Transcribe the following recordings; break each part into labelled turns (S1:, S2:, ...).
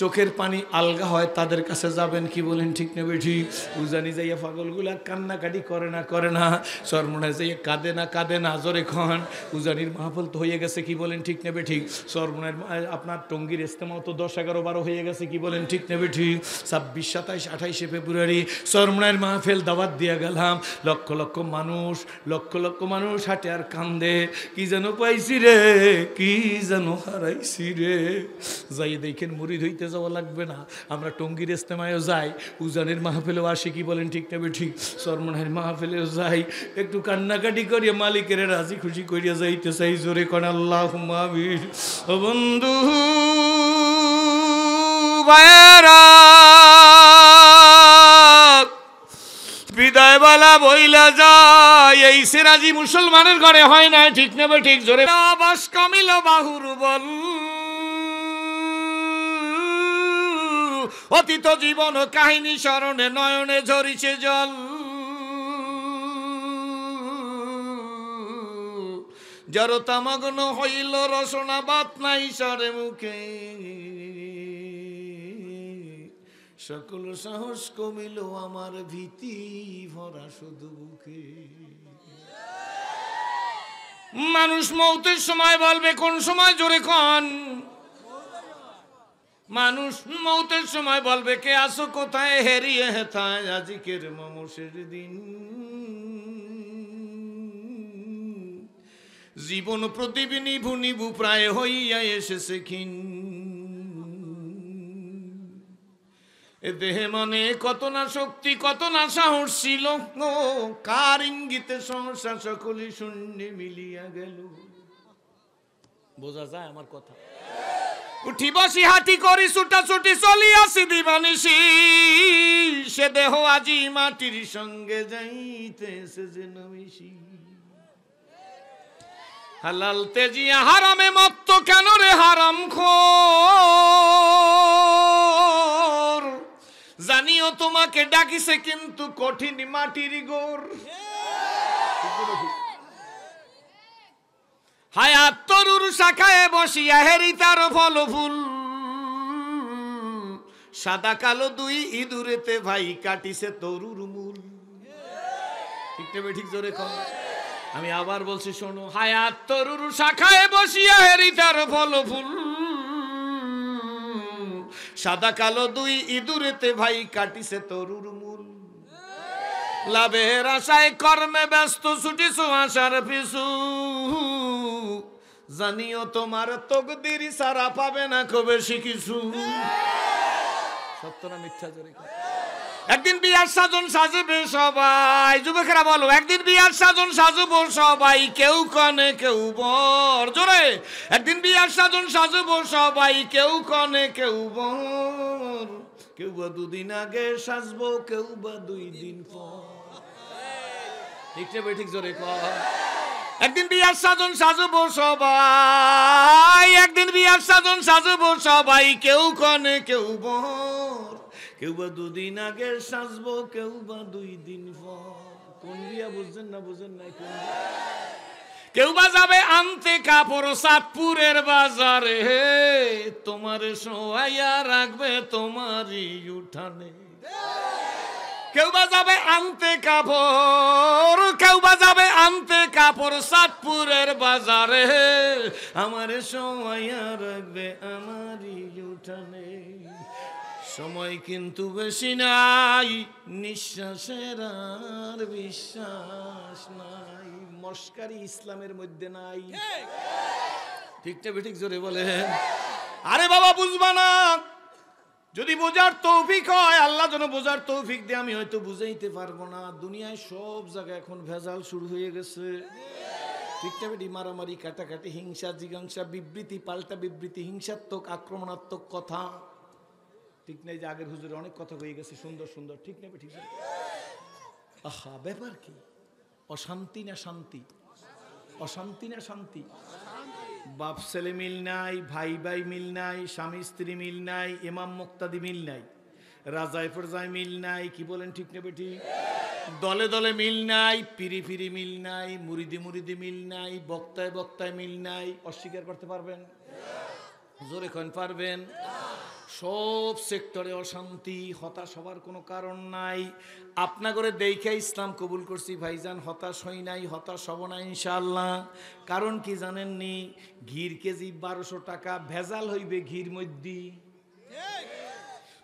S1: চোখের পানি আলগা হয় তাদের কাছে যাবেন কি বলেন ঠিক নেবে ঠিক উজানি যাইয়া পাগলগুলা কান্নাকাটি করে না করে না সরমোনা যাইয়া কাঁদে না কাঁদে না জোরে খন উজানির মাহফল তো হয়ে গেছে কি বলেন ঠিক নেবে ঠিক সরমোনের আপনার টঙ্গির ইস্তেমাও তো দশ এগারো বারো হয়ে গেছে কি বলেন ঠিক নেবে ঠিক ছাব্বিশ সাতাইশ আঠাইশে ফেব্রুয়ারি সরমোনের মাহফেল দাওয়াত দিয়া গেলাম লক্ষ লক্ষ মানুষ লক্ষ লক্ষ মানুষ হাটে আর কান্দে কি যেন পাইছি রে কি যেন হারাইছি রে যাই দেখেন মুড়ি ধুইতে যাওয়া লাগবে না আমরা টঙ্গির ইস্তেমায়ও যাই উজানের মাহফিলেও আসি কি বলেন ঠিক না বেঠিক সরমনের মাহফিলেও যাই একটু কান্নাকাটি করিয়ে মালিকের রাজি খুশি করিয়া যাইতে চাই জোরে কন আল্লাহ মাবির বন্ধু ভাইরা বিদায়বালা বইলা যায় এই সিরাজি মুসলমানের ঘরে হয় না ঠিক নেবে ঠিক জোরে বাস কমিল বাহুর বল অতীত জীবন কাহিনী স্মরণে নয়নে ঝরিছে জল জড়তামগ্ন হইল রসনা বাত নাই সরে মুখে সকল সাহস কমিল আমার ভীতি ভরা শুধু মুখে মানুষ মৌতের সময় বলবে কোন সময় জোরে কন মানুষ মৌতের সময় বলবে কে আসো কোথায় হেরিয়ে হেথায় আজিকের মমসের দিন জীবন প্রদীপ নিভু নিভু প্রায় হইয়া এসেছে খিন এ দেহে মনে কত না শক্তি কত না সাহস ছিল কার ইঙ্গিতে সংসার সকলই শূন্য মিলিয়া গেল বোঝা যায় আমার কথা উঠি বসি হাতি করি ছুটাছুটি চলি আসি দিবানিসি সে দেহ আজি মাটির সঙ্গে যাইতে সে যে নমিসি হালাল তেজি হারামে মত্ত কেন রে হারাম খোর জানিও তোমাকে ডাকিছে কিন্তু কঠিন মাটির গোর হায়াত তরুর শাখায় বসিয়া হেরি তার ফল ফুল সাদা কালো দুই ইঁদুরেতে ভাই কাটিছে তরুর মূল ঠিক নেবে ঠিক জোরে কম আমি আবার বলছি শোনো হায়াত তরুর শাখায় বসিয়া হেরি তার ফল ফুল সাদা কালো দুই ইঁদুরেতে ভাই কাটিছে তরুর মূল লাভের আশায় কর্মে ব্যস্ত ছুটিছু আসার পিছু জানিও তোমার তকদির সারা পাবে না কবে শিখিছু সত্য না মিথ্যা জোরে একদিন বিয়ার সাজন সাজবে সবাই যুবকেরা বলো একদিন বিয়ার সাজন সাজব সবাই কেউ কনে কেউ বর জোরে একদিন বিয়ার সাজন সাজব সবাই কেউ কনে কেউ বর কেউ বা দুদিন আগে সাজবো কেউ বা দুই দিন পর ঠিক রে ঠিক জোরে একদিন বিয়ার সাজন সাজবো সবাই একদিন বিয়ার সাজন সাজবো সবাই কেউ কনে কেউ বর কেউ বা দুদিন আগে সাজবো কেউ বা দুই দিন কোন বিয়া বুঝছেন না বুঝেন না কোন কেউ বা যাবে আনতে কাপড় সাতপুরের বাজারে তোমার সোয়াইয়া রাখবে তোমারই উঠানে কেউ বা যাবে আনতে কাপড় কেউ বা যাবে আনতে কাপড় সাতপুরের বাজারে আমার সময় রাখবে আমারই উঠানে সময় কিন্তু বেশি নাই নিঃশ্বাসের আর বিশ্বাস নাই মস্কারি ইসলামের মধ্যে নাই ঠিকটা বেঠিক জোরে বলে আরে বাবা বুঝবা না যদি বোঝার তৌফিক হয় আল্লাহ যেন বোঝার তৌফিক দিয়ে আমি হয়তো বুঝাইতে পারবো না দুনিয়ায় সব জায়গায় এখন ভেজাল শুরু হয়ে গেছে ঠিক বেটি মারামারি কাটাকাটি হিংসা জিজ্ঞাসা বিবৃতি পাল্টা বিবৃতি হিংসাত্মক আক্রমণাত্মক কথা ঠিক নাই যে আগের হুজুরে অনেক কথা হয়ে গেছে সুন্দর সুন্দর ঠিক নেবে ঠিক আহা ব্যাপার কি অশান্তি না শান্তি অশান্তি না শান্তি বাপ ছেলে মিল নাই ভাই ভাই মিল নাই স্বামী স্ত্রী মিল নাই ইমাম মুক্তাদি মিল নাই রাজায় ফরজায় মিল নাই কি বলেন ঠিক নেবে ঠিক দলে দলে মিল নাই পিরি পিরি মিল নাই মুরিদি মুরিদি মিল নাই বক্তায় বক্তায় মিল নাই অস্বীকার করতে পারবেন জোরে কন পারবেন সব সেক্টরে অশান্তি হতাশ হবার কোনো কারণ নাই আপনাগরে দেখে ইসলাম কবুল করছি ভাইজান হতাশ হই নাই হতাশ হব না ইনশাল্লাহ কারণ কি জানেননি ঘির কেজি বারোশো টাকা ভেজাল হইবে ঘির মধ্যে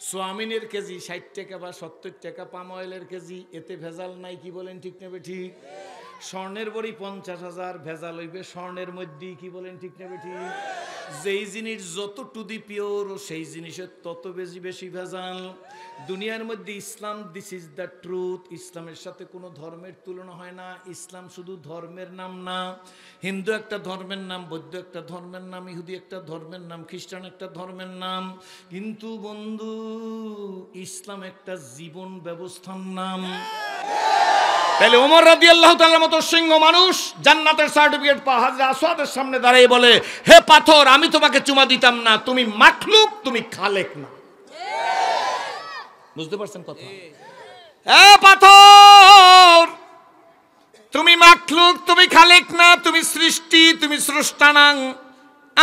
S1: সোয়ামিনের কেজি ষাট টাকা বা সত্তর টাকা পাম অয়েলের কেজি এতে ভেজাল নাই কি বলেন ঠিক নেবে ঠিক স্বর্ণের বড়ি পঞ্চাশ হাজার ভেজাল হইবে স্বর্ণের মধ্যেই কি বলেন ঠিক না বেঠি যেই জিনিস যত টুদি পিওর সেই জিনিসের তত বেশি বেশি ভেজাল দুনিয়ার মধ্যে ইসলাম দিস ইজ দ্য ট্রুথ ইসলামের সাথে কোনো ধর্মের তুলনা হয় না ইসলাম শুধু ধর্মের নাম না হিন্দু একটা ধর্মের নাম বৌদ্ধ একটা ধর্মের নাম ইহুদি একটা ধর্মের নাম খ্রিস্টান একটা ধর্মের নাম কিন্তু বন্ধু ইসলাম একটা জীবন ব্যবস্থার নাম তাহলে ওমর রাদি আল্লাহ তাল মতো সিংহ মানুষ জান্নাতের সার্টিফিকেট পা হাজরা আসাদের সামনে দাঁড়িয়ে বলে হে পাথর আমি তোমাকে চুমা দিতাম না তুমি মাখলুক তুমি খালেক না বুঝতে পারছেন কথা পাথর তুমি মাখলুক তুমি খালেক না তুমি সৃষ্টি তুমি স্রষ্টা নাং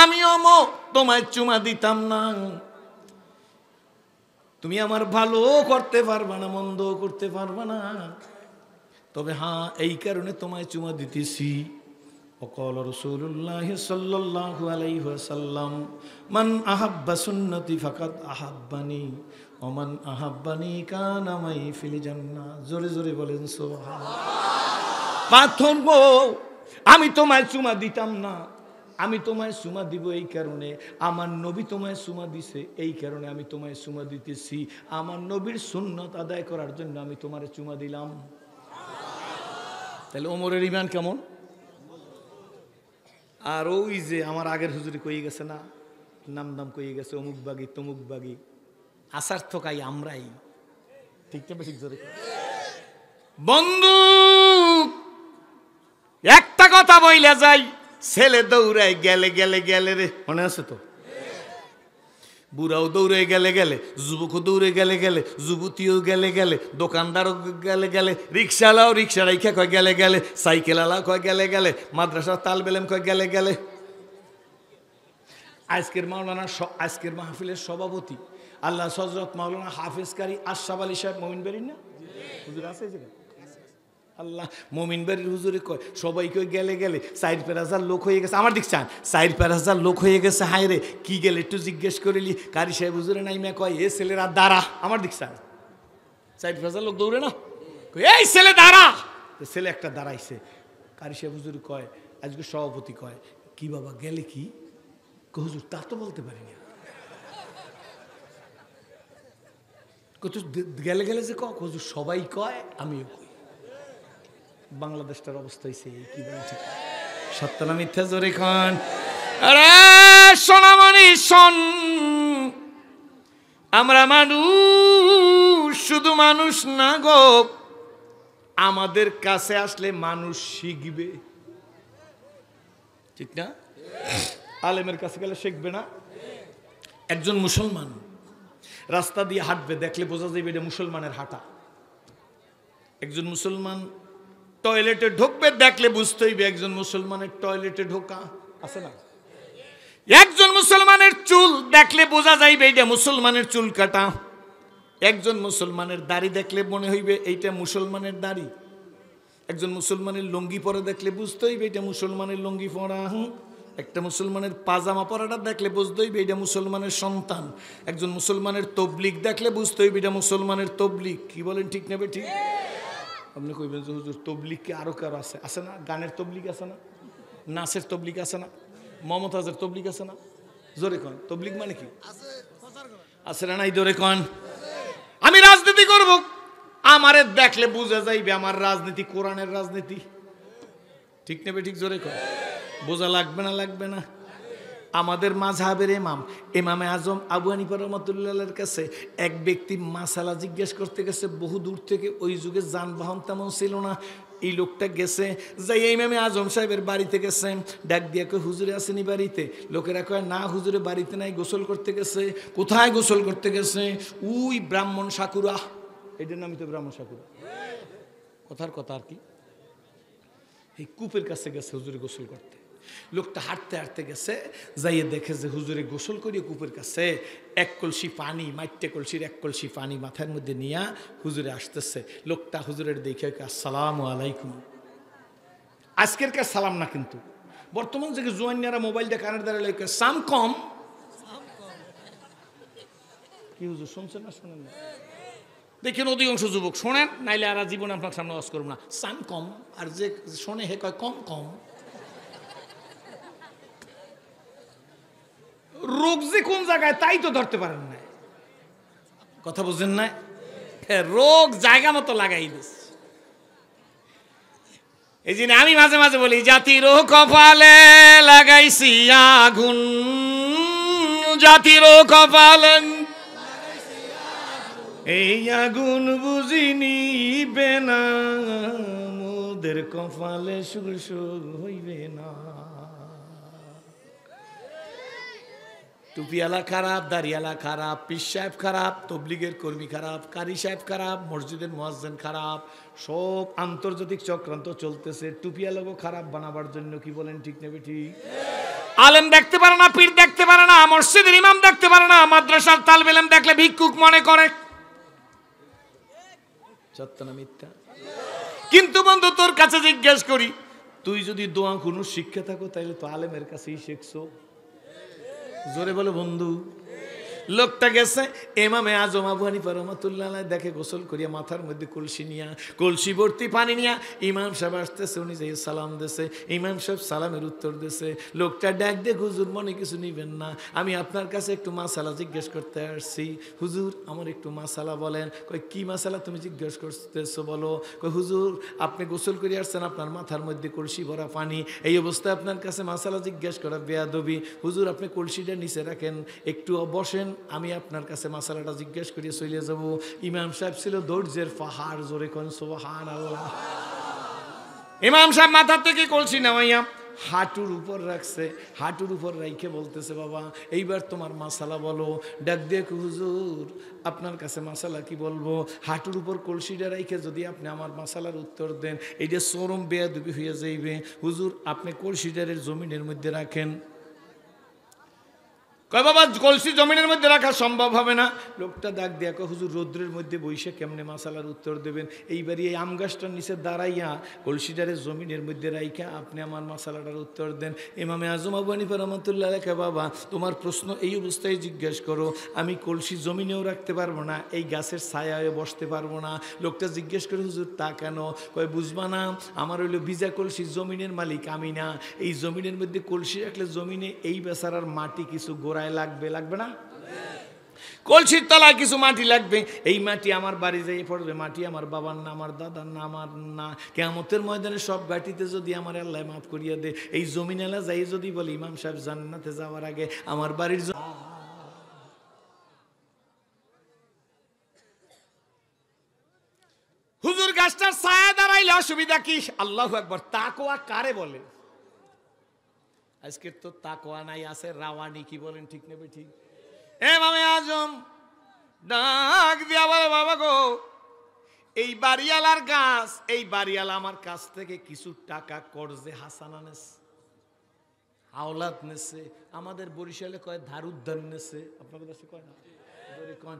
S1: আমি অমক তোমায় চুমা দিতাম না তুমি আমার ভালো করতে পারবা না মন্দ করতে পারবা না তবে হ্যাঁ এই কারণে তোমায় চুমা দিতেছি وقال رسول الله صلى الله عليه সুন্নতি من أحب অমান فقد أحبني ومن أحبني كان معي জোরে জোরে বলেন পাথর গো আমি তোমায় চুমা দিতাম না আমি তোমায় সুমা দিব এই কারণে আমার নবী তোমায় সুমা দিছে এই কারণে আমি তোমায় সুমা দিতেছি আমার নবীর সুন্নত আদায় করার জন্য আমি তোমার চুমা দিলাম তাহলে ওমরের ইমান কেমন আর ওই যে আমার আগের হুজুরি কয়ে গেছে না নাম দাম কয়ে গেছে অমুক বাগি তমুক বাগি আসার থকাই আমরাই ঠিক না বেশি জোরে বন্ধু একটা কথা বইলে যাই ছেলে দৌড়ায় গেলে গেলে গেলে রে মনে আছে তো বুড়াও দৌড়ে গেলে গেলে যুবকও দৌড়ে গেলে গেলে যুবতীও গেলে গেলে দোকানদারও গেলে গেলে রিক্সাওয়ালাও রিক্সা রাইখা কয় গেলে গেলে সাইকেলওয়ালাও কয় গেলে গেলে মাদ্রাসার তাল বেলেম কয় গেলে গেলে আজকের মাওলানা আজকের মাহফিলের সভাপতি আল্লাহ সজরত মাওলানা হাফিজকারী আশাব আলী সাহেব মোমিন বেরিন না আছে যেটা আল্লাহ মোমিন বাড়ির হুজুরে কয় সবাইকে গেলে গেলে সাইড পেরাজার লোক হয়ে গেছে আমার দিক চান সাইড পেরাজার লোক হয়ে গেছে হায় রে কি গেলে একটু জিজ্ঞেস করিলি কারি সাহেব হুজুরে নাই মেয়ে কয় এ ছেলেরা দাঁড়া আমার দিক চান সাইড প্যারাজার লোক দৌড়ে না এই ছেলে দাঁড়া ছেলে একটা দাঁড়াইছে কারি সাহেব হুজুর কয় আজকে সভাপতি কয় কি বাবা গেলে কি হুজুর তা তো বলতে পারি না গেলে গেলে যে ক হুজুর সবাই কয় আমিও কই বাংলাদেশটার অবস্থা হয়েছে কি বলছে সত্যনা মিথ্যা জোরে খান আরে সোনামণি সন আমরা মানুষ শুধু মানুষ না গো আমাদের কাছে আসলে মানুষ শিখবে ঠিক না আলেমের কাছে গেলে শিখবে না একজন মুসলমান রাস্তা দিয়ে হাঁটবে দেখলে বোঝা যাবে এটা মুসলমানের হাঁটা একজন মুসলমান টয়লেটে ঢুকবে দেখলে বুঝতে হইবে একজন মুসলমানের টয়লেটে ঢোকা আছে না একজন মুসলমানের চুল দেখলে বোঝা যাইবে এইটা মুসলমানের চুল কাটা একজন মুসলমানের দাড়ি দেখলে মনে হইবে এইটা মুসলমানের দাড়ি একজন মুসলমানের লুঙ্গি পরা দেখলে বুঝতে হইবে এটা মুসলমানের লুঙ্গি পরা একটা মুসলমানের পাজামা পরাটা দেখলে বুঝতে হইবে এটা মুসলমানের সন্তান একজন মুসলমানের তবলিক দেখলে বুঝতে হইবে এটা মুসলমানের তবলিক কি বলেন ঠিক নেবে ঠিক আপনি কইবেন যে হুজুর তবলিক কি আরও কারো আছে আছে না গানের তবলিক আছে না নাচের তবলিক আছে না মমতাজের তবলিক আছে না জোরে কন তবলিক মানে কি আছে না নাই জোরে কন আমি রাজনীতি করব আমারে দেখলে বুঝে যাইবে আমার রাজনীতি কোরআনের রাজনীতি ঠিক নেবে ঠিক জোরে কন বোঝা লাগবে না লাগবে না আমাদের মাঝহাবের এমাম এমামে আজম আবু হানিফা রহমতুল্লাহের কাছে এক ব্যক্তি মাসালা জিজ্ঞেস করতে গেছে বহু দূর থেকে ওই যুগে যানবাহন তেমন ছিল না এই লোকটা গেছে যাই ইমামে আজম সাহেবের বাড়িতে গেছে ডাক দিয়া কেউ হুজুরে আসেনি বাড়িতে লোকেরা কয় না হুজুরে বাড়িতে নাই গোসল করতে গেছে কোথায় গোসল করতে গেছে উই ব্রাহ্মণ সাকুরা এটার নামই তো ব্রাহ্মণ সাকুরা কথার কথা আর কি এই কূপের কাছে গেছে হুজুরে গোসল করতে লোকটা হাঁটতে হাঁটতে গেছে যাইয়ে দেখে যে হুজুরে গোসল করিয়ে কূপের কাছে এক কলসি পানি মাইটে কলসির এক কলসি পানি মাথার মধ্যে নিয়ে হুজুরে আসতেছে লোকটা হুজুরের দেখে আসসালাম আলাইকুম আজকের কার সালাম না কিন্তু বর্তমান যে জোয়ানিয়ারা মোবাইলটা কানের দ্বারা লেখে সাম কম কি হুজুর শুনছেন না শোনেন না দেখেন অধিকাংশ যুবক শোনেন নাইলে আর জীবনে আপনার সামনে অস করব না সাম কম আর যে শোনে হে কয় কম কম রোগ যে কোন জায়গায় তাই তো ধরতে পারেন না কথা বুঝেন না রোগ জায়গা মতো লাগাই এই জন্য আমি মাঝে মাঝে বলি জাতির কপালে লাগাইছি আগুন জাতির কপালে এই আগুন বুঝি নিবে না মোদের কপালে সুর হইবে না টুপিয়ালা খারাপ দাড়িওয়ালা খারাপ পিস সাহেব খারাপ তবলিগের কর্মী খারাপ কারি সাহেব খারাপ মসজিদের মহাজেন খারাপ সব আন্তর্জাতিক চক্রান্ত চলতেছে টুপিওয়ালাগো খারাপ বানাবার জন্য কি বলেন ঠিক নেবে ঠিক আলেম দেখতে পারে না পীর দেখতে পারে না মসজিদের ইমাম দেখতে পারে না মাদ্রাসার তাল তালবেলেম দেখলে ভিক্ষুক মনে করে সত্য মিথ্যা কিন্তু বন্ধু তোর কাছে জিজ্ঞেস করি তুই যদি দোয়া কোনো শিক্ষা থাকো তাহলে তো আলেমের কাছেই শিখছো জোরে বলো বন্ধু লোকটা গেছে এমামে আজম আবু হানিফা রহমতুল্লাহ দেখে গোসল করিয়া মাথার মধ্যে কলসি নিয়া কলসি ভর্তি পানি নিয়া ইমাম সাহেব আসতেছে উনি যে সালাম দেশে ইমাম সাহেব সালামের উত্তর দেশে লোকটা ডাক দে হুজুর মনে কিছু নিবেন না আমি আপনার কাছে একটু মাসালা জিজ্ঞেস করতে আসছি হুজুর আমার একটু মাসালা বলেন কই কি মাসালা তুমি জিজ্ঞেস করতেছো বলো কই হুজুর আপনি গোসল করিয়া আসছেন আপনার মাথার মধ্যে কলসি ভরা পানি এই অবস্থায় আপনার কাছে মাসালা জিজ্ঞেস করা বেয়াদবি হুজুর আপনি কলসিটা নিচে রাখেন একটু বসেন আমি আপনার কাছে মাসালাটা জিজ্ঞেস করিয়ে চলে যাব ইমাম সাহেব ছিল দৌর্যের পাহাড় জোরে কন সোহান আল্লাহ ইমাম সাহেব মাথার থেকে কলসি নামাইয়া হাঁটুর উপর রাখছে হাঁটুর উপর রাইখে বলতেছে বাবা এইবার তোমার মাসালা বলো ডাক দিয়ে হুজুর আপনার কাছে মাসালা কি বলবো হাঁটুর উপর কলসিটা রাইখে যদি আপনি আমার মাসালার উত্তর দেন এইটা চরম বেয়াদুবি হয়ে যাইবে হুজুর আপনি কলসিটারের জমিনের মধ্যে রাখেন কয় বাবা কলসি জমিনের মধ্যে রাখা সম্ভব হবে না লোকটা ডাক দেয়া কয় হুজুর রৌদ্রের মধ্যে বইসে কেমনে মাসালার উত্তর দেবেন এইবারই এই আম গাছটার নিচে দাঁড়াইয়া কলসিটারে জমিনের মধ্যে রাইখা আপনি আমার মাসালাটার উত্তর দেন এমামে আজম আবানি রহমতুল্লাহ রেখে বাবা তোমার প্রশ্ন এই অবস্থায় জিজ্ঞেস করো আমি কলসি জমিনেও রাখতে পারবো না এই গাছের ছায়ায় বসতে পারবো না লোকটা জিজ্ঞেস করে হুজুর তা কেন কয় বুঝবা না আমার হইলো ভিজা কলসি জমিনের মালিক আমি না এই জমিনের মধ্যে কলসি রাখলে জমিনে এই বেচারার মাটি কিছু গোড়া গায়ে লাগবে লাগবে না কলসির তলায় কিছু মাটি লাগবে এই মাটি আমার বাড়ি যেয়ে পড়বে মাটি আমার বাবার না আমার দাদার না আমার না কেমতের ময়দানে সব ঘাটিতে যদি আমার আল্লাহ মাফ করিয়া দে এই জমিন এলা যাই যদি বলি ইমাম সাহেব জান্নাতে যাওয়ার আগে আমার বাড়ির হুজুর গাছটার ছায়া দাঁড়াইলে অসুবিধা কি আল্লাহ একবার তাকোয়া কারে বলে আজকের তো তাকোয়া নাই আছে রাওয়ানি কি বলেন ঠিক নেবে ঠিক এ মামে আজম ডাক দিয়া বলে বাবা গো এই বাড়িয়ালার গাছ এই বাড়িয়াল আমার কাছ থেকে কিছু টাকা কর্জে হাসানা নেস আওলাদ নেছে আমাদের বরিশালে কয় ধার উদ্ধার নেছে আপনাদের কাছে কয় না কন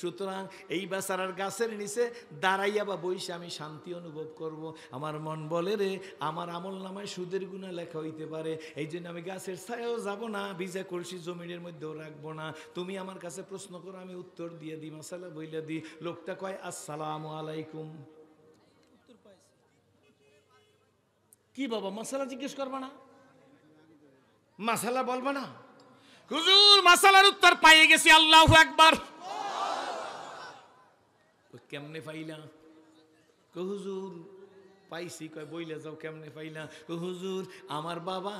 S1: সুতরাং এই বেচারার গাছের নিচে দাঁড়াইয়া বা বইসে আমি শান্তি অনুভব করব আমার মন বলে রে আমার আমল নামায় সুদের গুণা লেখা হইতে পারে এই জন্য আমি গাছের ছায়াও যাব না ভিজা কলসি জমিনের মধ্যেও রাখবো না তুমি আমার কাছে প্রশ্ন করো আমি উত্তর দিয়ে দিই মশালা বইলে দিই লোকটা কয় আসসালাম আলাইকুম কি বাবা মশালা জিজ্ঞেস করবা না মশালা বলবা না হুজুর মাসালার উত্তর পাইয়ে গেছি আল্লাহ একবার কেমনে পাইলা হুজুর পাইছি কয় বইলে যাও কেমনে পাইলা হুজুর আমার বাবা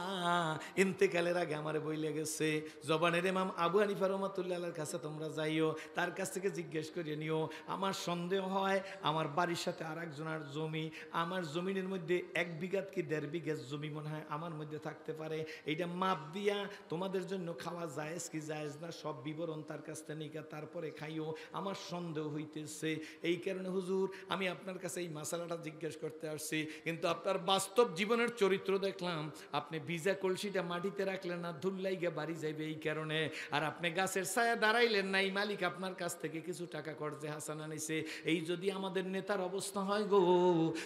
S1: ইন্তেকালের আগে আমার বইলে গেছে জবানের এমাম আবু আনিফা রহমাতুল্লাহ কাছে তোমরা যাইও তার কাছ থেকে জিজ্ঞেস করিয়ে নিও আমার সন্দেহ হয় আমার বাড়ির সাথে আর একজনের জমি আমার জমিনের মধ্যে এক বিঘাত কি দেড় বিঘাত জমি মনে হয় আমার মধ্যে থাকতে পারে এইটা মাপ দিয়া তোমাদের জন্য খাওয়া জায়েজ কি জায়েজ না সব বিবরণ তার কাছ থেকে নিকা তারপরে খাইও আমার সন্দেহ হইতেছে এই কারণে হুজুর আমি আপনার কাছে এই মশালাটা জিজ্ঞেস করতে আস পারছি কিন্তু আপনার বাস্তব জীবনের চরিত্র দেখলাম আপনি ভিজা কলসিটা মাটিতে রাখলেন না ধুল্লাই গিয়ে বাড়ি যাইবে এই কারণে আর আপনি গাছের ছায়া দাঁড়াইলেন না এই মালিক আপনার কাছ থেকে কিছু টাকা করছে হাসানা নিছে এই যদি আমাদের নেতার অবস্থা হয় গো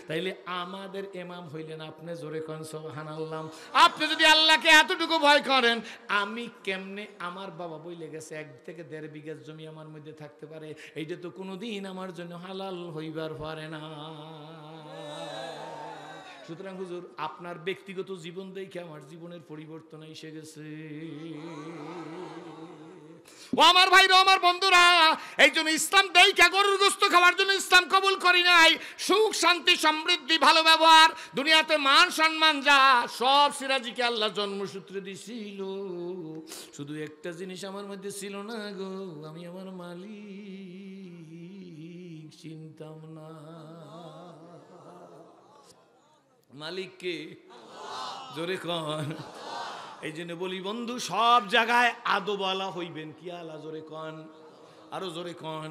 S1: তাইলে আমাদের এমাম হইলেন আপনি জোরে কন সোহান আল্লাহ আপনি যদি আল্লাহকে এতটুকু ভয় করেন আমি কেমনে আমার বাবা বইলে গেছে এক থেকে দেড় বিঘা জমি আমার মধ্যে থাকতে পারে এইটা তো কোনোদিন আমার জন্য হালাল হইবার পারে না সুতরাং হুজুর আপনার ব্যক্তিগত জীবন দেখে আমার জীবনের পরিবর্তন এসে গেছে ও আমার ভাই আমার বন্ধুরা এই জন্য ইসলাম দেইকা গরুর গোস্ত খাওয়ার জন্য ইসলাম কবুল করি নাই সুখ শান্তি সমৃদ্ধি ভালো ব্যবহার দুনিয়াতে মান সম্মান যা সব সিরাজিকে আল্লাহ জন্মসূত্রে দিছিল শুধু একটা জিনিস আমার মধ্যে ছিল না গো আমি আমার মালিক চিনতাম না মালিক কে জোরে কন এই জন্য বলি বন্ধু সব জায়গায় আদোবালা হইবেন কি আলা জোরে কন আরো জোরে কন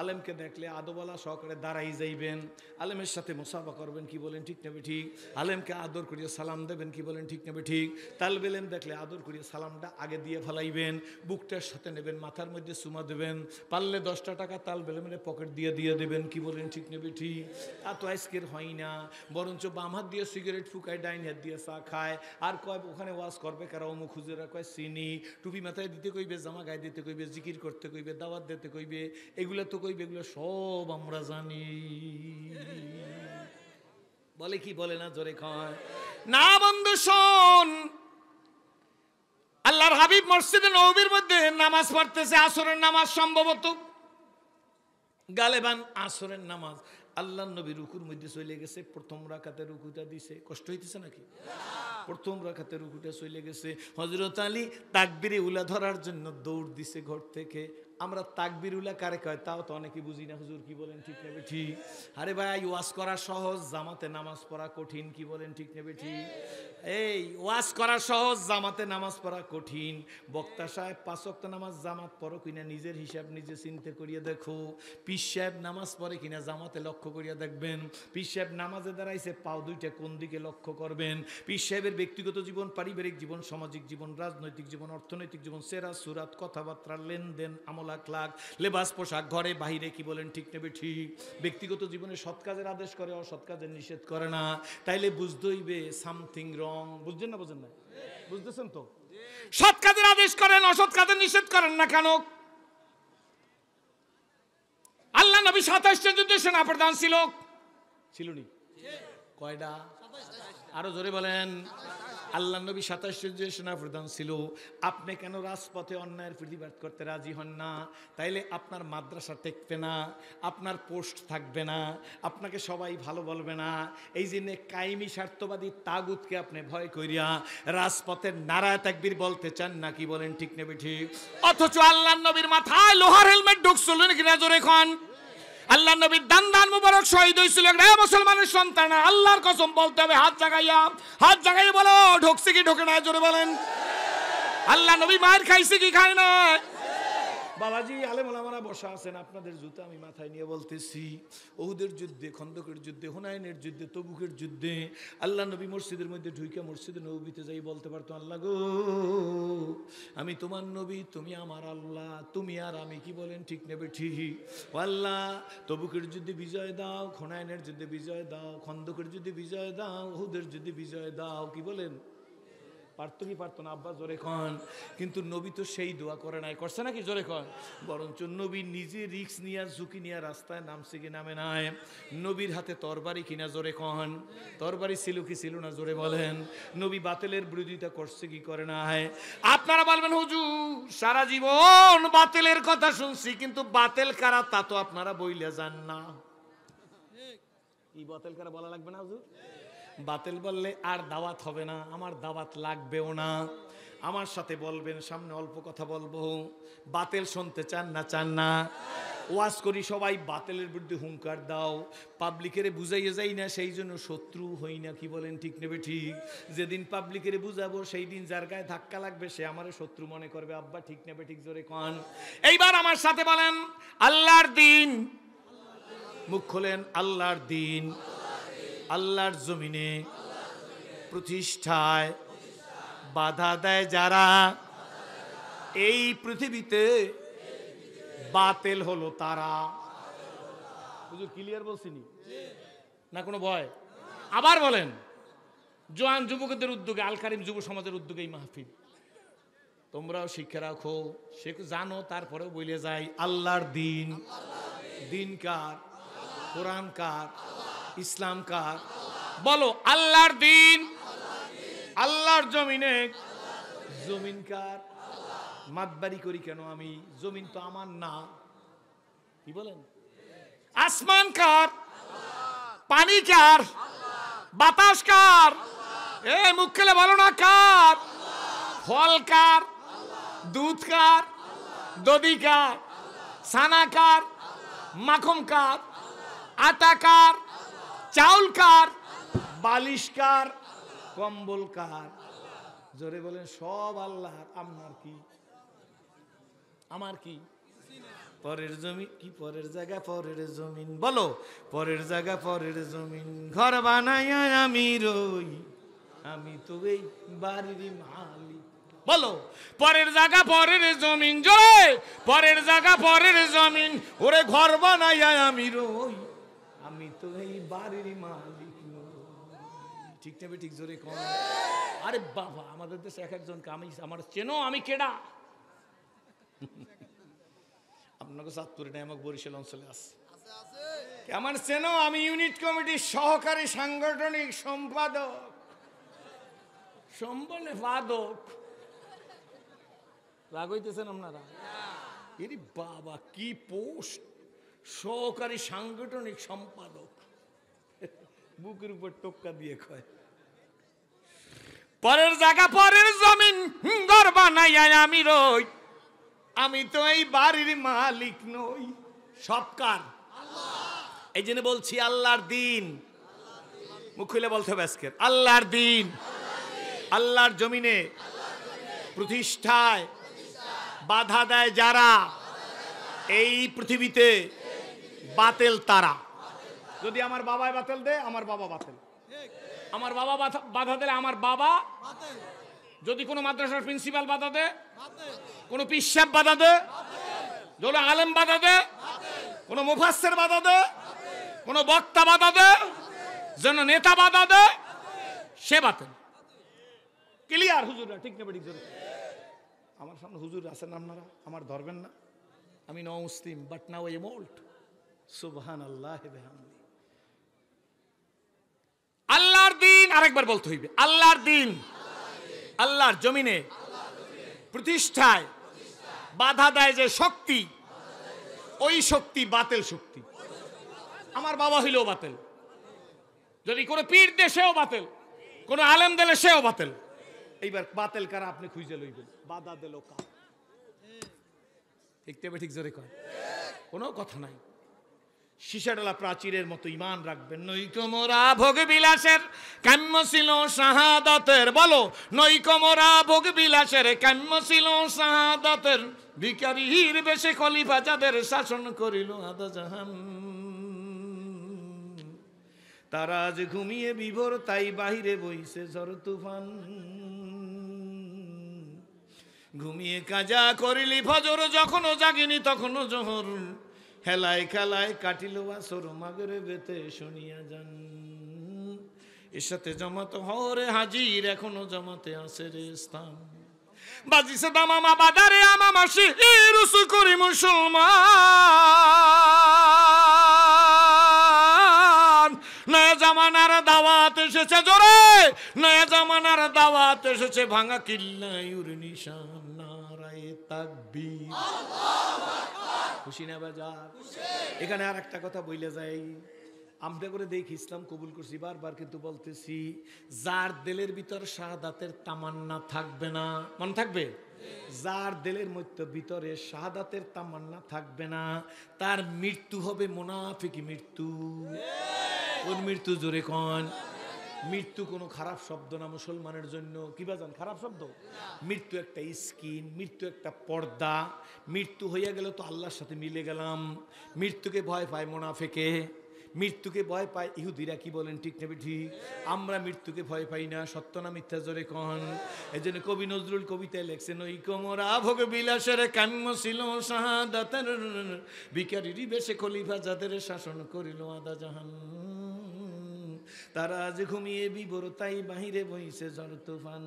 S1: আলেমকে দেখলে আদোবালা সহকারে দাঁড়াই যাইবেন আলেমের সাথে মোসাফা করবেন কি বলেন ঠিক নেবে ঠিক আলেমকে আদর করিয়া সালাম দেবেন কি বলেন ঠিক নেবে ঠিক তালবেলেন দেখলে আদর করিয়া সালামটা আগে দিয়ে ফেলাইবেন বুকটার সাথে নেবেন মাথার মধ্যে সুমা দেবেন পারলে দশটা টাকা তাল তালবেলেমের পকেট দিয়ে দিয়ে দেবেন কি বলেন ঠিক নেবে ঠিক তা তো আজকের হয় না বরঞ্চ বাম হাত দিয়ে সিগারেট ফুকায় ডাইন হাত দিয়ে চা খায় আর কয় ওখানে ওয়াজ করবে কারা অমুক খুঁজেরা কয় চিনি টুপি মাথায় দিতে কইবে জামা গায়ে দিতে কইবে জিকির করতে কইবে দাওয়াত দিতে কইবে এগুলো তো কইবে এগুলো সব আমরা জানি বলে কি বলে না জোরে কয় না বন্ধু শোন আল্লাহর হাবিব মসজিদে নবীর মধ্যে নামাজ পড়তেছে আসরের নামাজ সম্ভবত গালেবান আসরের নামাজ আল্লাহ নবী রুকুর মধ্যে চলে গেছে প্রথম রাখাতে রুকুটা দিছে কষ্ট হইতেছে নাকি প্রথম রাখাতে রুকুটা চলে গেছে হজরত আলী তাকবিরে উলা ধরার জন্য দৌড় দিছে ঘর থেকে আমরা উল্লা কারে কয় তাও তো অনেকে বুঝি না হুজুর কি বলেন ঠিক নেবে ঠিক আরে ভাই ওয়াজ করা সহজ জামাতে নামাজ পড়া কঠিন কি বলেন ঠিক নেবে ঠিক এই ওয়াজ করা সহজ জামাতে নামাজ পড়া কঠিন বক্তা সাহেব পাঁচক্ত নামাজ জামাত পড়ো কিনা নিজের হিসাব নিজে চিন্তা করিয়া দেখো পিস সাহেব নামাজ পড়ে কিনা জামাতে লক্ষ্য করিয়া দেখবেন পিস সাহেব নামাজে দাঁড়াইছে পাও দুইটা কোন দিকে লক্ষ্য করবেন পিস সাহেবের ব্যক্তিগত জীবন পারিবারিক জীবন সামাজিক জীবন রাজনৈতিক জীবন অর্থনৈতিক জীবন সেরা সুরাত কথাবার্তা লেনদেন আমল লাখ লাখ লেবাস পোশাক ঘরে বাহিরে কি বলেন ঠিক নেবে ঠিক ব্যক্তিগত জীবনে সৎ কাজের আদেশ করে অসৎ কাজের নিষেধ করে না তাইলে বুঝতেইবে সামথিং রং বুঝছেন না বুঝেন না বুঝতেছেন তো সৎ কাজের আদেশ করেন অসৎ কাজের নিষেধ করেন না কেন আল্লাহ নবী সাতাশটা যুদ্ধে প্রধান ছিল ছিল নি কয়টা আরো জোরে বলেন আল্লাহ নবী সাতাশ সেনাপ্রধান ছিল আপনি কেন রাজপথে অন্যায়ের প্রতিবাদ করতে রাজি হন না তাইলে আপনার মাদ্রাসা টেকবে না আপনার পোস্ট থাকবে না আপনাকে সবাই ভালো বলবে না এই জন্যে কায়েমি স্বার্থবাদী তাগুতকে আপনি ভয় করিয়া রাজপথের নারায় তাকবির বলতে চান নাকি বলেন ঠিক নেবে ঠিক অথচ আল্লাহ নবীর মাথায় লোহার হেলমেট ঢুকছিল নাকি নজরে খান আল্লাহ নবীর দান দান মুবারক শহীদ হয়েছিল রে মুসলমানের সন্তান আল্লাহর কসম বলতে হবে হাত জাগাইয়া হাত জাগাইয়া বলো ঢুকছে কি ঢোকে না জোরে বলেন আল্লাহ নবী মায়ের খাইছে কি খায় না বাবাজি মারা বসা আছেন আপনাদের জুতা আমি মাথায় নিয়ে বলতেছি ওহুদের যুদ্ধে খন্দকের যুদ্ধে হুনায়নের যুদ্ধে তবুকের যুদ্ধে আল্লাহ নবী মসজিদের মধ্যে ঢুইকা মসজিদে নবীতে যাই বলতে পারতো আল্লাহ গো আমি তোমার নবী তুমি আমার আল্লাহ তুমি আর আমি কি বলেন ঠিক নেবে ঠিক আল্লাহ তবুকের যুদ্ধে বিজয় দাও খনায়নের যুদ্ধে বিজয় দাও খন্দকের যুদ্ধে বিজয় দাও ওহুদের যুদ্ধে বিজয় দাও কি বলেন পারতো কি পারতো না আব্বা জোরে খন কিন্তু নবী তো সেই দোয়া করে নাই করছে নাকি জোরে কন বরঞ্চ নবী নিজে রিক্স নিয়ে ঝুঁকি নিয়ে রাস্তায় নামছে কি নামে নাই নবীর হাতে তরবারি কিনা জোরে কন তরবারি ছিল কি ছিল না জোরে বলেন নবী বাতিলের বিরোধিতা করছে কি করে নাই আপনারা বলবেন হুজু সারা জীবন বাতিলের কথা শুনছি কিন্তু বাতিল কারা তা তো আপনারা বইলে যান না কি বাতিল কারা বলা লাগবে না হুজুর বাতিল বললে আর দাওয়াত হবে না আমার দাওয়াত লাগবেও না আমার সাথে বলবেন সামনে অল্প কথা বলবো বাতেল শুনতে চান না চান না ওয়াজ করি সবাই বাতিলের বিরুদ্ধে হুঙ্কার দাও পাবলিকের বুঝাইয়া যাই না সেই জন্য শত্রু হই না কি বলেন ঠিক নেবে ঠিক যেদিন পাবলিকের বুঝাবো সেই দিন যার গায়ে ধাক্কা লাগবে সে আমারে শত্রু মনে করবে আব্বা ঠিক নেবে ঠিক জোরে কন এইবার আমার সাথে বলেন আল্লাহর দিন মুখ খোলেন আল্লাহর দিন আল্লাহর জমিনে প্রতিষ্ঠায় বাধা দেয় যারা এই পৃথিবীতে বাতেল হলো তারা ক্লিয়ার বলছিনি না কোনো ভয় আবার বলেন জোয়ান যুবকদের উদ্যোগে আল কারিম যুব সমাজের উদ্যোগে এই মাহফিল তোমরাও শিক্ষা রাখো সে জানো তারপরেও বলে যাই আল্লাহর দিন দিন কার কোরআন কার ইসলাম কার বলো আল্লাহর দিন আল্লাহর জমিনে জমিন কার মাতবাড়ি করি কেন আমি জমিন তো আমার না কি বলেন আসমান কার পানি কার বাতাস কার এ মুখ খেলে বলো না কার ফল কার দুধ কার দদি কার সানা কার মাখন কার আটা কার চাউল কার বালিশ কার কম্বল কার জোরে বলেন সব আল্লাহ আপনার কি আমার কি পরের জমি কি পরের জায়গা পরের জমিন বলো পরের জায়গা পরের জমিন ঘর বানায় আমি রই আমি তো এই বাড়ির মালিক বলো পরের জায়গা পরের জমিন জোরে পরের জায়গা পরের জমিন ওরে ঘর বানায় আমি রই আমি তো এই বাড়ির মালিক ঠিক নেবে ঠিক জোরে কম আরে বাবা আমাদের দেশে এক একজনকে আমি আমার চেনো আমি কেডা আপনাকে চাঁদপুরে নাই আমাকে বরিশাল অঞ্চলে আছে আমার চেনো আমি ইউনিট কমিটির সহকারী সাংগঠনিক সম্পাদক সম্বলে বাদক রাগ হইতেছেন আপনারা এর বাবা কি পোস্ট সহকারী সাংগঠনিক সম্পাদক বুকের উপর টোকা দিয়ে খয় পরের জায়গা পরের জমিন ঘর বানাই আমি রই আমি তো এই বাড়ির মালিক নই সবকার এই জন্য বলছি আল্লাহর দিন মুখ খুলে বলতে হবে আল্লাহর দিন আল্লাহর জমিনে প্রতিষ্ঠায় বাধা দেয় যারা এই পৃথিবীতে বাতেল তারা যদি আমার বাবায় বাতেল দেয় আমার বাবা বাতেল আমার বাবা বাধা দিলে আমার বাবা যদি কোনো মাদ্রাসার প্রিন্সিপাল বাধা দেয় কোনো পিসাব বাধা দেয় যদি আলেম বাধা দেয় কোনো মুফাসের বাধা দেয় কোনো বক্তা বাধা দেয় যেন নেতা বাধা দেয় সে বাতেল ক্লিয়ার হুজুর ঠিক না বেডিক আমার সামনে হুজুর আছেন আপনারা আমার ধরবেন না আমি ন মুসলিম বাট নাও এম ওল্ড সুবহান আল্লাহ আল্লাহর দিন আরেকবার বলতে হইবে আল্লাহর দিন আল্লাহর জমিনে প্রতিষ্ঠায় বাধা দেয় যে শক্তি ওই শক্তি বাতেল শক্তি আমার বাবা হইলেও বাতেল যদি কোনো পীর দে সেও বাতেল কোনো আলেম দেলে সেও বাতেল এইবার বাতেল কারা আপনি খুঁজে লইবেন বাধা দিল কার ঠিক তেবে ঠিক জোরে কয় কোনো কথা নাই সিসাডালা প্রাচীরের মতো ইমান রাখবেন নৈকমরা ভোগ বিলাসের কাম্য ছিল শাহাদতের বলো নৈকমরা ভোগ বিলাসের কাম্য ছিল শাহাদতের ভিকারির বেশে খলিফা যাদের শাসন করিল আদাজাহান তারা আজ ঘুমিয়ে বিভোর তাই বাহিরে বইছে ঝর তুফান ঘুমিয়ে কাজা করিলি ফজর যখনও জাগিনি তখনও জহর হেলায় খেলায় কাটিল আসর মাগরে বেতে শুনিয়া যান এর সাথে জমাত হরে হাজির এখনো জমাতে আসে রে স্থান বাজিছে দামামা বাদারে আমা মাসি রুসু করি মুসলমান নয়া জামানার দাওয়াত এসেছে জোরে নয়া জামানার দাওয়াত এসেছে ভাঙা কিল্লা ইউর নিশান এখানে আর একটা কথা বইলে যাই আমরা করে দেখি ইসলাম কবুল করছি বারবার কিন্তু বলতেছি যার দেলের ভিতর শাহাদাতের তামান্না থাকবে না মনে থাকবে যার দেলের মধ্যে ভিতরে শাহাদাতের তামান্না থাকবে না তার মৃত্যু হবে মোনাফিকি মৃত্যু ওর মৃত্যু জোরে কন মৃত্যু কোনো খারাপ শব্দ না মুসলমানের জন্য কি বাজান খারাপ শব্দ মৃত্যু একটা স্কিন মৃত্যু একটা পর্দা মৃত্যু হইয়া গেল তো আল্লাহর সাথে মিলে গেলাম মৃত্যুকে ভয় পায় মোনাফেকে মৃত্যুকে ভয় পায় ইহুদিরা কি বলেন ঠিক নেবে ঠিক আমরা মৃত্যুকে ভয় পাই না সত্য না মিথ্যা জোরে কন এই জন্য কবি নজরুল কবিতায় লেখছেন ওই কোমরা ভোগ বিলাসের কান্ম ছিল শাহাদাতের বেশে খলিফা যাদের শাসন করিল আদা জাহান তারা আজ ঘুমিয়ে বিবর তাই বাহিরে বইছে ঝড় তুফান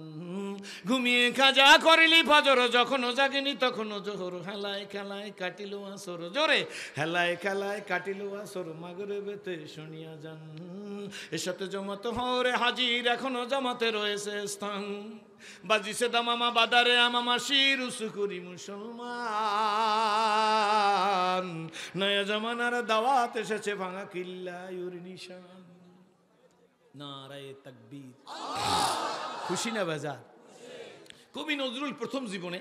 S1: ঘুমিয়ে খাজা করিলি ফজর যখনও জাগেনি তখনও জোহর হেলায় খেলায় কাটিল আসর জোরে হেলায় খেলায় কাটিল আসর মাগরে বেতে শুনিয়া যান এর জমাতে জমাত হরে হাজির এখনো জমাতে রয়েছে স্থান বাজিছে দামামা বাদারে আমামা শির করি মুসলমান নয়া জমানার দাওয়াত এসেছে ভাঙা কিল্লা ইউর নিশান নারায় তাকবীর খুশি না বাজার কবি নজরুল প্রথম জীবনে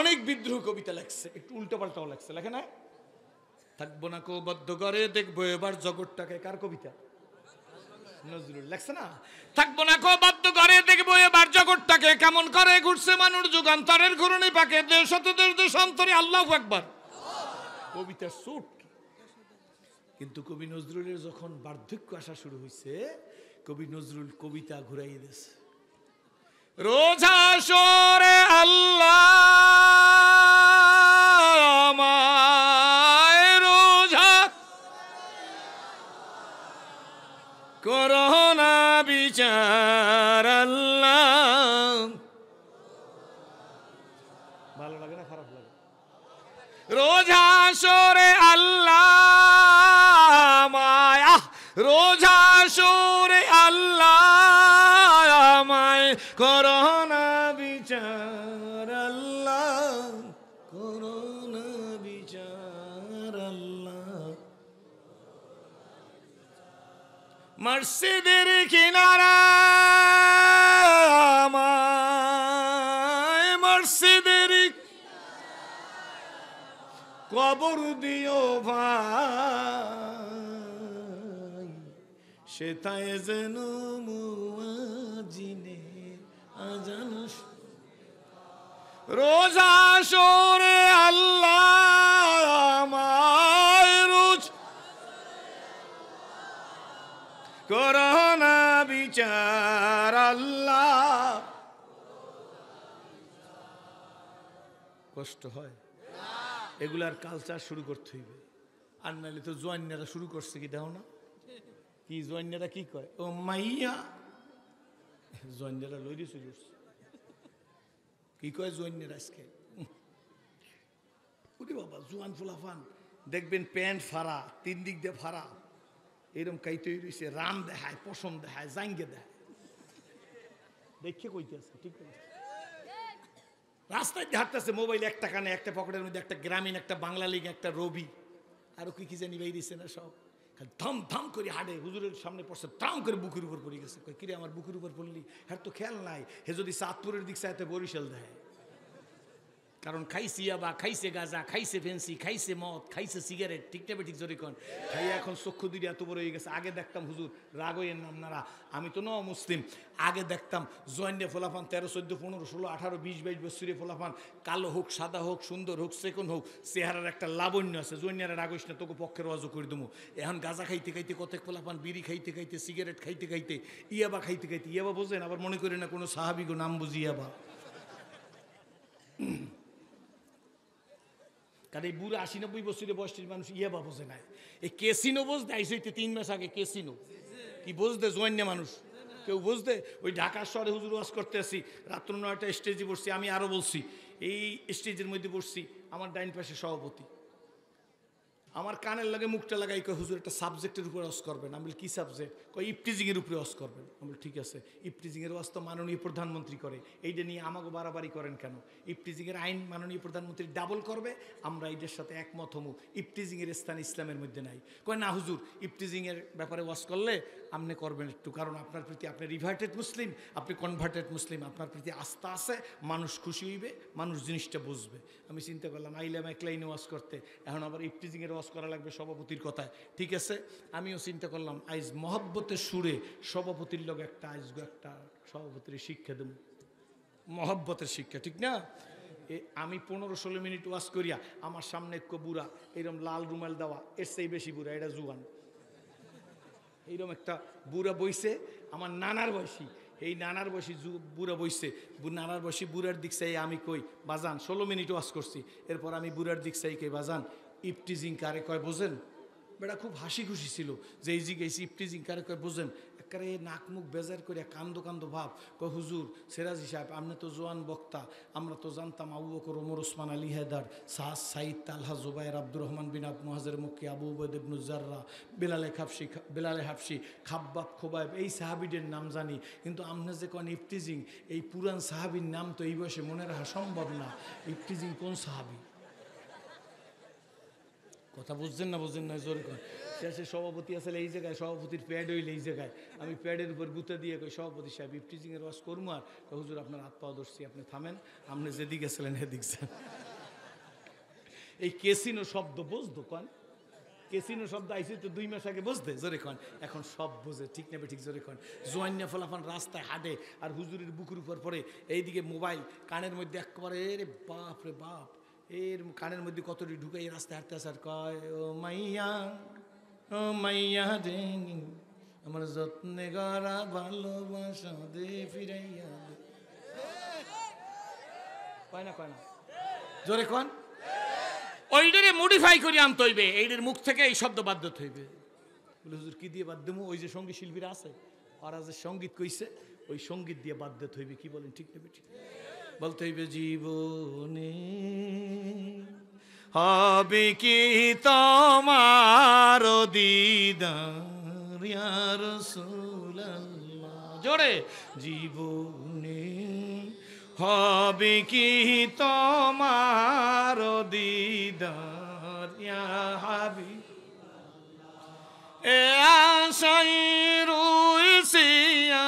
S1: অনেক বিদ্রোহ কবিতা লেখছে একটু উল্টো পাল্টাও লাগছে লেখে না থাকবো না কো বদ্ধ করে দেখবো এবার জগৎটাকে কার কবিতা নজরুল লেখছে না থাকবো না কো বাধ্য করে দেখবো এবার জগৎটাকে কেমন করে ঘুরছে মানুষ যুগান্তরের ঘুরনি পাকে দেশ দেশ অন্তরে আল্লাহ একবার কবিতা সুট কিন্তু কবি নজরুলের যখন বার্ধক্য আসা শুরু হয়েছে কবি নজরুল কবিতা ঘুরাই দিয়েছে রোজা সরে আল্লাহ বিচার আল্লাহ করো না বিচার আল্লাহ মসজিদের কিনারা মসজিদের কবর দিও ভাই সেটায় যেন মুজিনে আজান রোজা সোরে আল্লাহ আমায় রোজ করোনা বিচার আল্লাহ কষ্ট হয় এগুলার কালচার শুরু করতে হইবে আর নাহলে তো জোয়ান্যারা শুরু করছে কি দেখো না কি জোয়ান্যারা কি কয় ও মাইয়া জোয়ান্যারা লইরে শুরু করছে ই কয় জৈন্যের আজকে উনি বাবা জোয়ান ফুলাফান দেখবেন প্যান্ট ফাড়া তিন দিক দিয়ে ফারা এরম কাইতেই রয়েছে রাম দেখায় পশম দেখায় জাঙ্গে দেখায় দেখে কইতেছে ঠিক আছে রাস্তায় হাঁটতেছে মোবাইল একটা কানে একটা পকেটের মধ্যে একটা গ্রামীণ একটা বাংলা লিগ একটা রবি আরও কি কি জানি বাইরেছে না সব ধম ধম করে হাঁটে হুজুরের সামনে পড়ছে ধাম করে বুকের উপর পড়ে গেছে কিরে আমার বুকের উপর পড়লি হ্যাঁ তো খেয়াল নাই হে যদি চাঁদপুরের দিক চাইতে বরিশাল দেয় কারণ খাইছি আবা খাইছে গাজা খাইছে ফেন্সি খাইছে মদ খাইছে সিগারেট ঠিক না ঠিক জোরে কন খাই এখন চক্ষু দুটি এত বড় হয়ে গেছে আগে দেখতাম হুজুর রাগয়ের নাম নারা আমি তো ন মুসলিম আগে দেখতাম জয়েন্ডে ফোলাফান তেরো চোদ্দ পনেরো ষোলো আঠারো বিশ বাইশ বছরে ফোলাফান কালো হোক সাদা হোক সুন্দর হোক সেকন হোক চেহারার একটা লাবণ্য আছে জৈন্যারা রাগইস না তোকে পক্ষের অজ করে দেবো এখন গাঁজা খাইতে খাইতে কতক ফোলাফান বিড়ি খাইতে খাইতে সিগারেট খাইতে খাইতে ইয়াবা খাইতে খাইতে ইয়াবা বোঝেন আবার মনে করি না কোনো সাহাবিগো নাম বুঝি ইয়াবা কারণ এই বুড়ো আশি নব্বই বছরের বয়সের মানুষ ইয়ে বা বোঝে নাই এই কেসিনো বোঝতে আইস হইতে তিন মাস আগে কেসিনো কি বুঝতে জৈন্য মানুষ কেউ বুঝতে ওই ঢাকার শহরে হুজুর ওয়াজ করতে আসি রাত্র নয়টা স্টেজে বসছি আমি আরও বলছি এই স্টেজের মধ্যে বসছি আমার ডাইন পাশে সভাপতি আমার কানের লাগে মুখটা লাগাই কয় হুজুর একটা সাবজেক্টের উপরে অস করবেন আমি কি সাবজেক্ট কয় ইপটিজিংয়ের উপরে অস করবেন আমি ঠিক আছে ইপটিজিংয়ের অস তো মাননীয় প্রধানমন্ত্রী করে এইটা নিয়ে আমাকে বাড়াবাড়ি করেন কেন ইপটিজিংয়ের আইন মাননীয় প্রধানমন্ত্রী ডাবল করবে আমরা এইটার সাথে একমত হমু ইপটিজিংয়ের স্থান ইসলামের মধ্যে নাই কয় না হুজুর ইপটিজিংয়ের ব্যাপারে ওয়াশ করলে আপনি করবেন একটু কারণ আপনার প্রতি আপনি রিভার্টেড মুসলিম আপনি কনভার্টেড মুসলিম আপনার প্রতি আস্থা আছে মানুষ খুশি হইবে মানুষ জিনিসটা বুঝবে আমি চিন্তা করলাম আইলাম একলাইনে ওয়াশ করতে এখন আবার ইফটিজিংয়ের ওয়াশ করা লাগবে সভাপতির কথায় ঠিক আছে আমিও চিন্তা করলাম আইজ মহব্বতের সুরে সভাপতির লোক একটা আইজ একটা সভাপতির শিক্ষা দেব মহব্বতের শিক্ষা ঠিক না আমি পনেরো ষোলো মিনিট ওয়াশ করিয়া আমার সামনে কো বুড়া এরম লাল রুমাল দেওয়া এর সেই বেশি বুড়া এটা জুয়ান এইরকম একটা বুড়া বইছে আমার নানার বয়সী এই নানার বয়সী বুড়া বইছে নানার বয়সী বুড়ার দিক চাই আমি কই বাজান ষোলো মিনিট ওয়াশ করছি এরপর আমি বুড়ার দিক চাই কে বাজান ইফটিজিং কারে কয় বোঝেন বেটা খুব হাসি খুশি ছিল যে এই জি গেছি ইফটিজিং কারে করে বোঝেন একেবারে নাক মুখ বেজার করে কান্দো কান্দো ভাব কয় হুজুর সেরাজি সাহেব আপনি তো জোয়ান বক্তা আমরা তো জানতাম আবু বকর ওমর ওসমান আলী হেদার সাহাজ সাঈদ তালহা জুবাইর আব্দুর রহমান বিন আব মহাজের মুখী আবু নুজাররা বেলালে খাপসি বেলালে হাফসি খাব্বাব খোবাইব এই সাহাবিদের নাম জানি কিন্তু আপনি যে কন ইফতিজিং এই পুরান সাহাবির নাম তো এই বয়সে মনে রাখা সম্ভব না ইফতিজিং কোন সাহাবি কথা বুঝছেন না বুঝছেন না জোরে কয় শেষে সভাপতি আসলে এই জায়গায় সভাপতির প্যাড হইলে এই জায়গায় আমি প্যাডের উপর গুতা দিয়ে কই সভাপতি সাহেব ইফটিজিংয়ের ওয়াজ করবো আর হুজুর আপনার হাত পাওয়া ধরছি আপনি থামেন আপনি যেদিক গেছিলেন হেদিক যান এই কেসিনো শব্দ বুঝতো কন কেসিনো শব্দ আইসি তো দুই মাস আগে বুঝতে জোরে কন এখন সব বুঝে ঠিক নেবে ঠিক জোরে কন জোয়ান্যা ফলাফান রাস্তায় হাঁটে আর হুজুরের বুকুর উপর পরে এইদিকে মোবাইল কানের মধ্যে একবারে রে বাপ রে বাপ এর কানের মধ্যে কতটি ঢুকে এই রাস্তায় হাঁটতে আসার কয় ও মাইয়া ও মাইয়া রে আমার যত্নে গড়া ভালোবাসা দে ফিরাইয়া দে কয় না কয় না জোরে কন ওইটারে মডিফাই করি আনতে হইবে এইটার মুখ থেকে এই শব্দ বাধ্য হইবে বলে হুজুর কী দিয়ে বাধ্য ওই যে সঙ্গীত শিল্পীরা আছে ওরা যে সঙ্গীত কইছে ওই সঙ্গীত দিয়ে বাধ্য হইবে কি বলেন ঠিক নেবে ঠিক বলতে হইবে জীবনে হবে কি তোমার দিদার জোরে জীবনে হবে কি তোমার দিদার হাবি এ আশাই রুইছি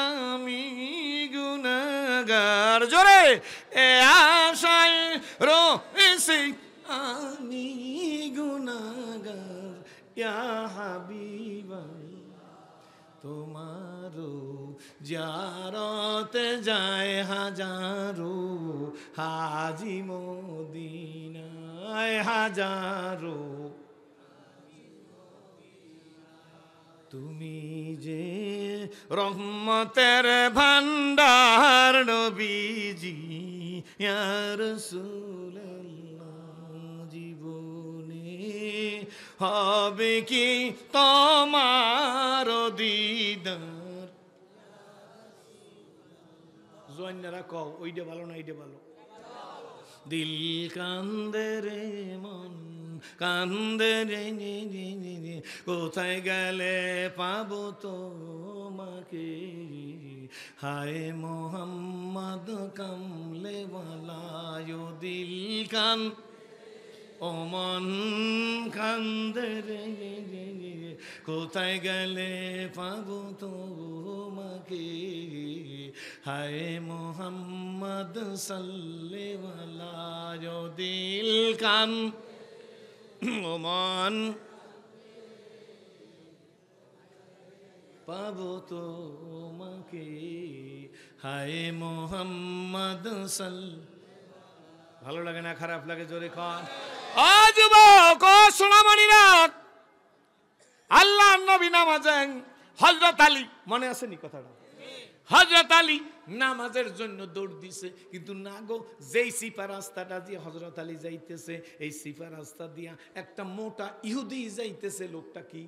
S1: আমি এ আশায় রয়েছি আমি গুনাগার ইয়া হাবিবাই তোমারো জারতে যায় হাজারো হাজি মদিনায় হাজারো তুমি যে রহমতের ভান্ডার নবীজি জীবনে হবে কি তোমার দিদার জৈন্যরা কও ওইটা ভালো না এইটা ভালো দিল কান্দে রে মন কান্দে রে কোথায় গেলে পাবো মাকে হায় মোহাম্মদ কামলেওয়ালায় দিল কান মন কান্দে রে কোথায় গেলে পাবো মাকে হায় মোহাম্মদ সাল্লেওয়ালায় দিল কান ওমান পাবো তোমাকে হায় মোহাম্মদ সাল ভালো লাগে না খারাপ লাগে জোরে কর সোনামণি রাত আল্লাহ নবী নামাজেন হজরত আলী মনে আসেনি কথাটা হজরত আলী নামাজের জন্য দৌড় দিছে কিন্তু না গো যেই সিপা রাস্তাটা দিয়ে হজরত আলী যাইতেছে এই সিপা রাস্তা দিয়া একটা মোটা ইহুদি যাইতেছে লোকটা কি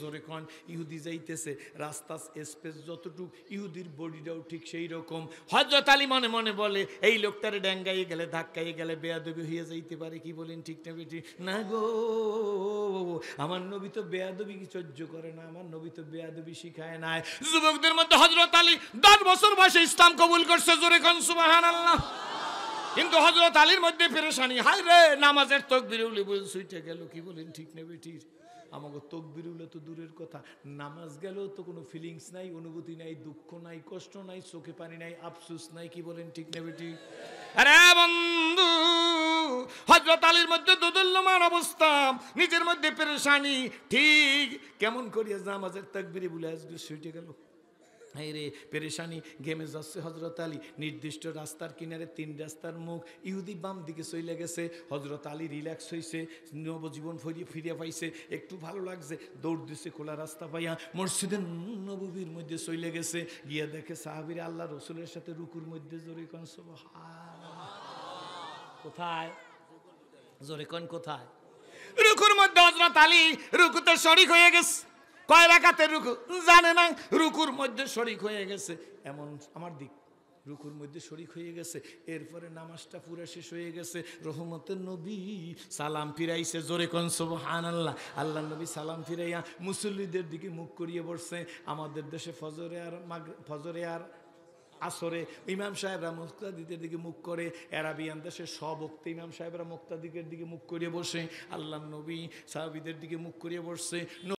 S1: জোরে কন ইহুদি যাইতেছে রাস্তা স্পেস যতটুক ইহুদির বডিটাও ঠিক সেই রকম হজরত আলী মনে মনে বলে এই লোকটার ড্যাঙ্গাইয়ে গেলে ধাক্কাইয়ে গেলে বেয়াদবি হয়ে যাইতে পারে কি বলেন ঠিক না বেটি না গো আমার নবী তো বেয়াদবি কি সহ্য করে না আমার নবী তো বেয়াদবি শিখায় নাই যুবকদের মধ্যে হজরত আলী দশ বছর বয়সে ইসলাম কবুল করছে জোরে কন সুবাহান আল্লাহ কিন্তু হজরত আলীর মধ্যে পেরেশানি হায় রে নামাজের তকবিরে উলি বলে সুইটে গেল কি বলেন ঠিক না বেটির আমাকে তকবির হলে তো দূরের কথা নামাজ গেলেও তো কোনো ফিলিংস নাই অনুভূতি নাই দুঃখ নাই কষ্ট নাই চোখে পানি নাই আফসুস নাই কি বলেন ঠিক না বেটি আরে বন্ধু হজরত আলীর মধ্যে দোদুল্যমান অবস্থা নিজের মধ্যে পেরেশানি ঠিক কেমন করিয়া নামাজের তাকবিরে বলে আসবে শুইটে গেল এই রে পেরেশানি গেমে যাচ্ছে হজরত আলী নির্দিষ্ট রাস্তার কিনারে তিন রাস্তার মুখ ইহুদি বাম দিকে চলে গেছে হজরত আলী রিল্যাক্স হয়েছে নবজীবন ফিরিয়ে ফিরিয়ে পাইছে একটু ভালো লাগছে দৌড় দিছে খোলা রাস্তা পাইয়া মসজিদের নবীর মধ্যে চলে গেছে গিয়ে দেখে সাহাবিরা আল্লাহ রসুলের সাথে রুকুর মধ্যে জোরে সব কোথায় জোরে কন কোথায় রুকুর মধ্যে হজরত আলী রুকুতে শরিক হয়ে গেছে কয় রাখাতে রুকু জানে না রুকুর মধ্যে শরিক হয়ে গেছে এমন আমার দিক রুকুর মধ্যে শরিক হয়ে গেছে এরপরে নামাজটা পুরো শেষ হয়ে গেছে রহমতের নবী সালাম ফিরাইছে জোরে কনসব হান আল্লাহ আল্লাহ নবী সালাম ফিরাইয়া মুসল্লিদের দিকে মুখ করিয়ে বসছে আমাদের দেশে ফজরে আর মাগ ফজরে আর আসরে ইমাম সাহেবরা মুক্তাদিদের দিকে মুখ করে অ্যারাবিয়ান দেশে সবক্তে ইমাম সাহেবরা মুক্তাদিদের দিকে মুখ করিয়ে বসে আল্লাহ নবী সাহাবিদের দিকে মুখ করিয়ে বসছে